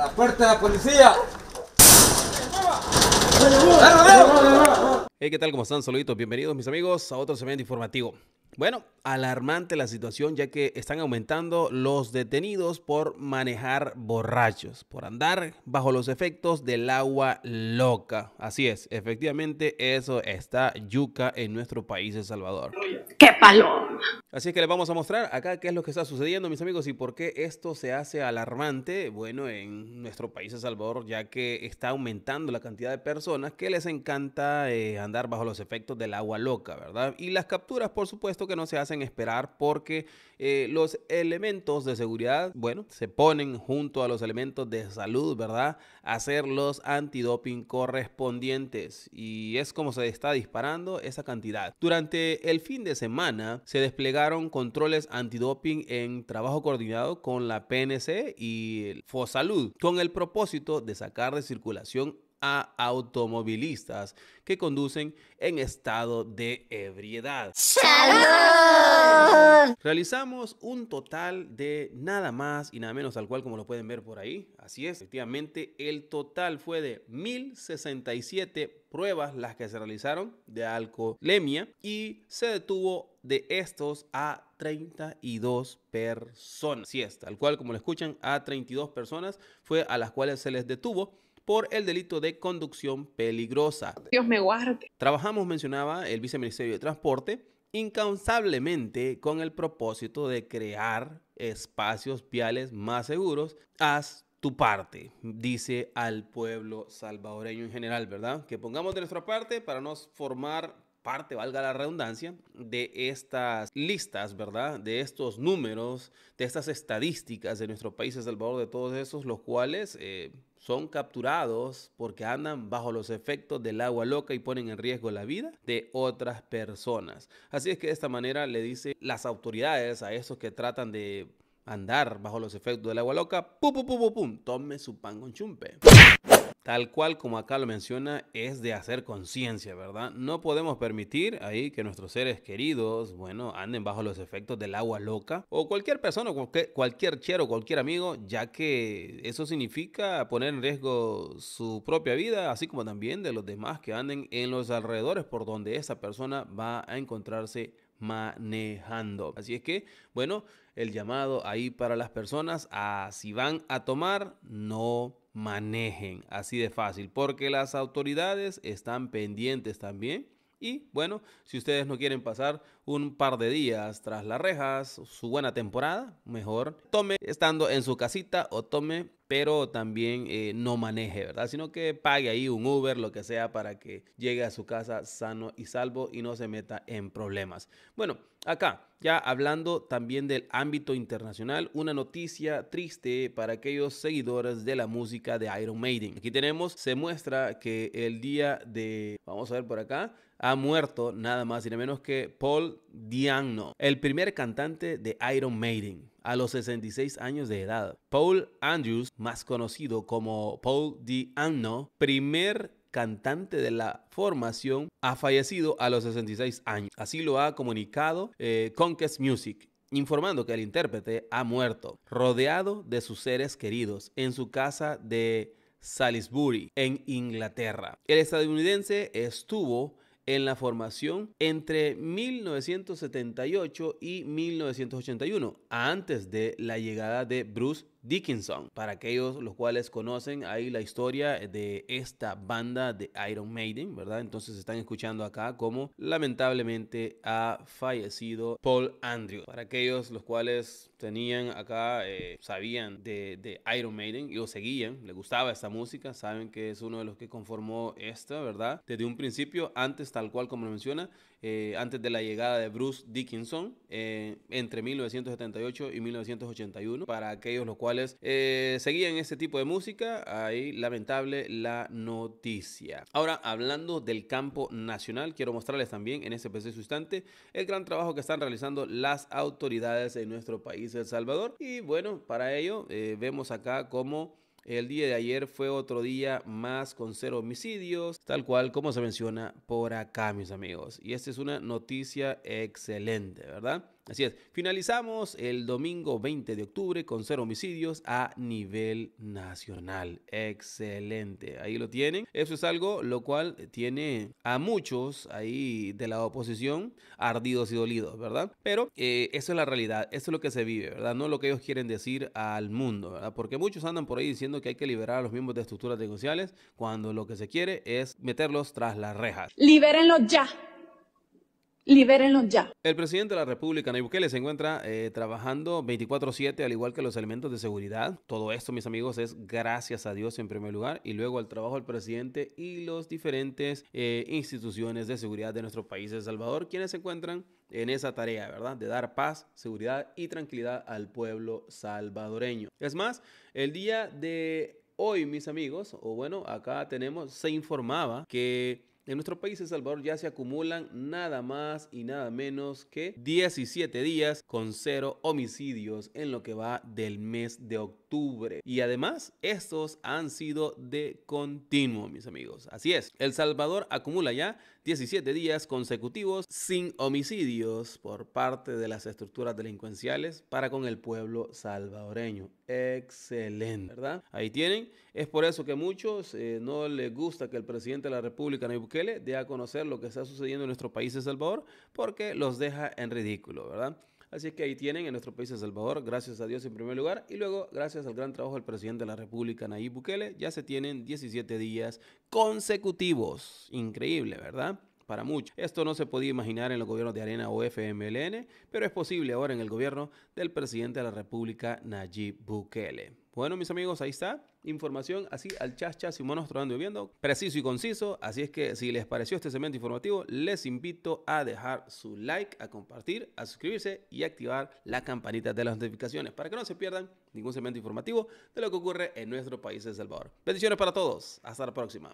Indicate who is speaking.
Speaker 1: la puerta de la policía. Hey, ¿qué tal? ¿Cómo están? Saluditos, bienvenidos mis amigos a otro segmento informativo. Bueno, alarmante la situación ya que están aumentando los detenidos por manejar borrachos, por andar bajo los efectos del agua loca. Así es, efectivamente eso está yuca en nuestro país, El Salvador. ¡Qué palo! Así que les vamos a mostrar acá qué es lo que está sucediendo, mis amigos, y por qué esto se hace alarmante, bueno, en nuestro país, de Salvador, ya que está aumentando la cantidad de personas que les encanta eh, andar bajo los efectos del agua loca, ¿verdad? Y las capturas, por supuesto, que no se hacen esperar porque eh, los elementos de seguridad, bueno, se ponen junto a los elementos de salud, ¿verdad? hacer los antidoping correspondientes. Y es como se está disparando esa cantidad. Durante el fin de semana se desplegaron controles antidoping en trabajo coordinado con la PNC y Fosalud, con el propósito de sacar de circulación a automovilistas que conducen en estado de ebriedad. ¡Salud! Realizamos un total de nada más y nada menos, tal cual como lo pueden ver por ahí. Así es, efectivamente, el total fue de 1067 pruebas las que se realizaron de alcoholemia y se detuvo de estos a 32 personas. Así es, tal cual como lo escuchan, a 32 personas fue a las cuales se les detuvo por el delito de conducción peligrosa. Dios me guarde. Trabajamos, mencionaba el viceministerio de Transporte, incansablemente con el propósito de crear espacios viales más seguros. Haz tu parte, dice al pueblo salvadoreño en general, ¿verdad? Que pongamos de nuestra parte para nos formar parte, valga la redundancia, de estas listas, ¿verdad? De estos números, de estas estadísticas de nuestro país, El Salvador, de todos esos, los cuales eh, son capturados porque andan bajo los efectos del agua loca y ponen en riesgo la vida de otras personas. Así es que de esta manera le dice las autoridades a esos que tratan de andar bajo los efectos del agua loca, pum, pum, pum, pum, pum, tome su pan con chumpe. Tal cual como acá lo menciona, es de hacer conciencia, ¿verdad? No podemos permitir ahí que nuestros seres queridos, bueno, anden bajo los efectos del agua loca o cualquier persona, cualquier, cualquier chero, cualquier amigo, ya que eso significa poner en riesgo su propia vida, así como también de los demás que anden en los alrededores por donde esa persona va a encontrarse manejando. Así es que, bueno, el llamado ahí para las personas a si van a tomar, no manejen. Así de fácil, porque las autoridades están pendientes también. Y bueno, si ustedes no quieren pasar un par de días tras las rejas, su buena temporada, mejor tome estando en su casita o tome pero también eh, no maneje, ¿verdad? Sino que pague ahí un Uber, lo que sea, para que llegue a su casa sano y salvo y no se meta en problemas. Bueno, acá, ya hablando también del ámbito internacional, una noticia triste para aquellos seguidores de la música de Iron Maiden. Aquí tenemos, se muestra que el día de, vamos a ver por acá, ha muerto nada más y nada menos que Paul Diano, el primer cantante de Iron Maiden a los 66 años de edad. Paul Andrews, más conocido como Paul DiAnno, primer cantante de la formación, ha fallecido a los 66 años. Así lo ha comunicado eh, Conquest Music informando que el intérprete ha muerto, rodeado de sus seres queridos, en su casa de Salisbury, en Inglaterra. El estadounidense estuvo en la formación entre 1978 y 1981, antes de la llegada de Bruce Dickinson. Para aquellos los cuales conocen ahí la historia de esta banda de Iron Maiden, ¿verdad? Entonces están escuchando acá como lamentablemente ha fallecido Paul Andrews, Para aquellos los cuales tenían acá, eh, sabían de, Iron Maiden y lo seguían, les gustaba esta música, saben que es uno de los que conformó esta, ¿verdad? Desde un principio, antes tal cual como lo menciona, eh, antes de la llegada de Bruce Dickinson, eh, entre 1978 y 1981, para aquellos los cuales cuales eh, seguían este tipo de música. Ahí lamentable la noticia. Ahora, hablando del campo nacional, quiero mostrarles también en este preciso instante el gran trabajo que están realizando las autoridades en nuestro país, El Salvador. Y bueno, para ello eh, vemos acá cómo... El día de ayer fue otro día más con cero homicidios, tal cual como se menciona por acá, mis amigos. Y esta es una noticia excelente, ¿verdad? Así es, finalizamos el domingo 20 de octubre con cero homicidios a nivel nacional. Excelente, ahí lo tienen. Eso es algo lo cual tiene a muchos ahí de la oposición ardidos y dolidos, ¿verdad? Pero eh, eso es la realidad, eso es lo que se vive, ¿verdad? No lo que ellos quieren decir al mundo, ¿verdad? Porque muchos andan por ahí diciendo que hay que liberar a los miembros de estructuras negociales cuando lo que se quiere es meterlos tras las rejas. Libérenlos ya. Libérenlos ya. El presidente de la República, Nayib Bukele, se encuentra eh, trabajando 24/7, al igual que los elementos de seguridad. Todo esto, mis amigos, es gracias a Dios en primer lugar y luego al trabajo del presidente y los diferentes eh, instituciones de seguridad de nuestro país, El Salvador, quienes se encuentran en esa tarea, ¿verdad? De dar paz, seguridad y tranquilidad al pueblo salvadoreño. Es más, el día de hoy, mis amigos, o bueno, acá tenemos, se informaba que en nuestro país, El Salvador, ya se acumulan nada más y nada menos que 17 días con cero homicidios en lo que va del mes de octubre y además, estos han sido de continuo, mis amigos. Así es, El Salvador acumula ya 17 días consecutivos sin homicidios por parte de las estructuras delincuenciales para con el pueblo salvadoreño. Excelente, ¿verdad? Ahí tienen. Es por eso que muchos eh, no les gusta que el presidente de la República, Nayib Bukele, dé a conocer lo que está sucediendo en nuestro país, de Salvador, porque los deja en ridículo, ¿verdad? Así que ahí tienen en nuestro país El Salvador, gracias a Dios en primer lugar, y luego gracias al gran trabajo del presidente de la República, Nayib Bukele, ya se tienen 17 días consecutivos. Increíble, ¿verdad? para muchos. Esto no se podía imaginar en los gobiernos de Arena o FMLN, pero es posible ahora en el gobierno del presidente de la República, Nayib Bukele. Bueno, mis amigos, ahí está. Información así al chas chas y monos tronando y viendo. Preciso y conciso. Así es que si les pareció este segmento informativo, les invito a dejar su like, a compartir, a suscribirse y activar la campanita de las notificaciones para que no se pierdan ningún segmento informativo de lo que ocurre en nuestro país, de Salvador. Bendiciones para todos. Hasta la próxima.